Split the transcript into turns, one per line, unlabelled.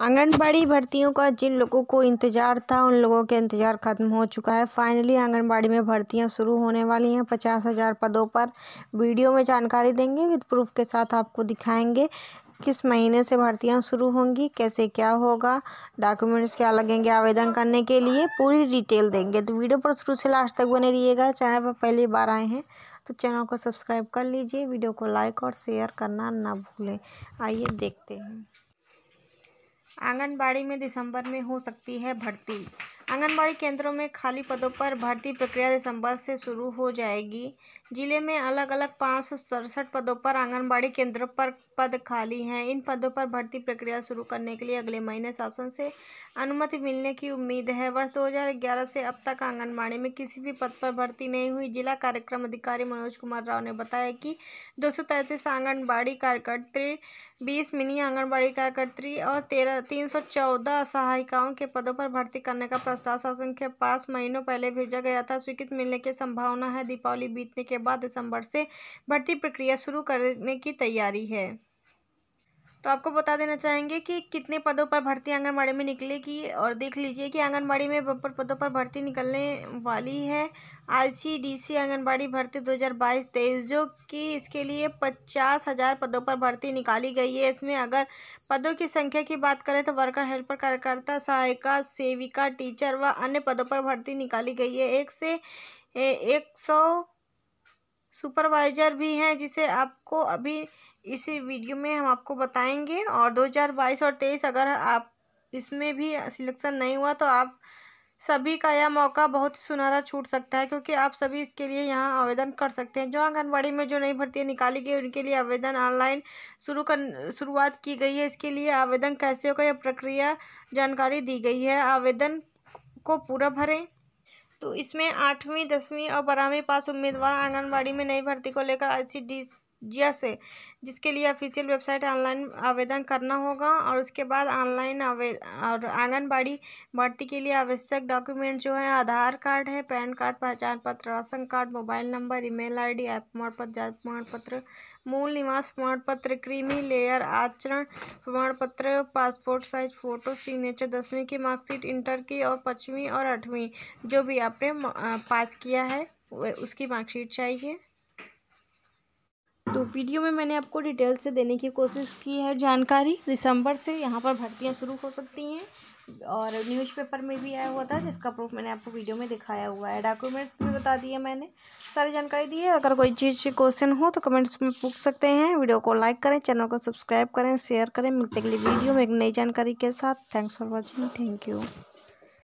आंगनबाड़ी भर्तियों का जिन लोगों को इंतज़ार था उन लोगों के इंतज़ार खत्म हो चुका है फाइनली आंगनबाड़ी में भर्तियां शुरू होने वाली हैं पचास हज़ार पदों पर वीडियो में जानकारी देंगे विद प्रूफ के साथ आपको दिखाएंगे किस महीने से भर्तियां शुरू होंगी कैसे क्या होगा डॉक्यूमेंट्स क्या लगेंगे आवेदन करने के लिए पूरी डिटेल देंगे तो वीडियो पर शुरू से लास्ट तक बने रहिएगा चैनल पर पहली बार आए हैं तो चैनल को सब्सक्राइब कर लीजिए वीडियो को लाइक और शेयर करना ना भूलें आइए देखते हैं आंगनबाड़ी में दिसंबर में हो सकती है भर्ती आंगनबाड़ी केंद्रों में खाली पदों पर भर्ती प्रक्रिया दिसंबर से शुरू हो जाएगी जिले में अलग अलग पाँच सौ सड़सठ पदों पर आंगनबाड़ी केंद्रों पर पद खाली हैं इन पदों पर भर्ती प्रक्रिया शुरू करने के लिए अगले महीने शासन से अनुमति मिलने की उम्मीद है वर्ष 2011 से अब तक आंगनबाड़ी में किसी भी पद पर भर्ती नहीं हुई जिला कार्यक्रम अधिकारी मनोज कुमार राव ने बताया कि दो सौ तैंतीस आंगनबाड़ी कार्यकर्त्री बीस मिनी आंगनबाड़ी कार्यकर्त्री और तेरह तीन सौ चौदह सहायिकाओं के पदों पर भर्ती करने का प्रस्ताव भ्रष्टाचार शासन के पास महीनों पहले भेजा गया था स्वीकृत मिलने की संभावना है दीपावली बीतने के बाद दिसंबर से भर्ती प्रक्रिया शुरू करने की तैयारी है तो आपको बता देना चाहेंगे कि कितने पदों पर भर्ती आंगनबाड़ी में निकलेगी और देख लीजिए कि आंगनबाड़ी में बम्पर पदों पर भर्ती निकलने वाली है आईसीडीसी आंगनबाड़ी भर्ती 2022 तेईस जो कि इसके लिए पचास हज़ार पदों पर भर्ती निकाली गई है इसमें अगर पदों की संख्या की बात करें तो वर्कर हेल्पर कार्यकर्ता सहायिका सेविका टीचर व अन्य पदों पर भर्ती निकाली गई है एक से एक सौ सुपरवाइजर भी हैं जिसे आपको अभी इस वीडियो में हम आपको बताएंगे और 2022 और तेईस अगर आप इसमें भी सिलेक्शन नहीं हुआ तो आप सभी का यह मौका बहुत ही सुनहरा छूट सकता है क्योंकि आप सभी इसके लिए यहाँ आवेदन कर सकते हैं जो आंगनबाड़ी में जो नई भर्ती निकाली गई उनके लिए आवेदन ऑनलाइन शुरू कर शुरुआत की गई है इसके लिए आवेदन कैसे होगा यह प्रक्रिया जानकारी दी गई है आवेदन को पूरा भरें तो इसमें आठवीं दसवीं और बारहवीं पास उम्मीदवार आंगनबाड़ी में नई भर्ती को लेकर आई जैसे जिसके लिए ऑफिशियल वेबसाइट ऑनलाइन आवेदन करना होगा और उसके बाद ऑनलाइन आवे और आंगनबाड़ी भर्ती के लिए आवश्यक डॉक्यूमेंट जो है आधार कार्ड है पैन कार्ड पहचान पत्र ration card mobile number email ID ऐप प्रमाण पत्र जाति प्रमाण पत्र मूल निवास प्रमाण पत्र क्रीमी लेयर आचरण प्रमाण पत्र पासपोर्ट साइज फ़ोटो सिग्नेचर दसवीं की मार्कशीट इंटर की और पाँचवीं और आठवीं जो भी आपने पास किया है उसकी मार्कशीट चाहिए तो वीडियो में मैंने आपको डिटेल से देने की कोशिश की है जानकारी दिसंबर से यहाँ पर भर्तियाँ शुरू हो सकती हैं और न्यूज़पेपर में भी आया हुआ था जिसका प्रूफ मैंने आपको वीडियो में दिखाया हुआ है डॉक्यूमेंट्स भी बता दिए मैंने सारी जानकारी दी है अगर कोई चीज़ क्वेश्चन हो तो कमेंट्स में पूछ सकते हैं वीडियो को लाइक करें चैनल को सब्सक्राइब करें शेयर करें मिलते अगली वीडियो में एक नई जानकारी के साथ thanks for watching thank you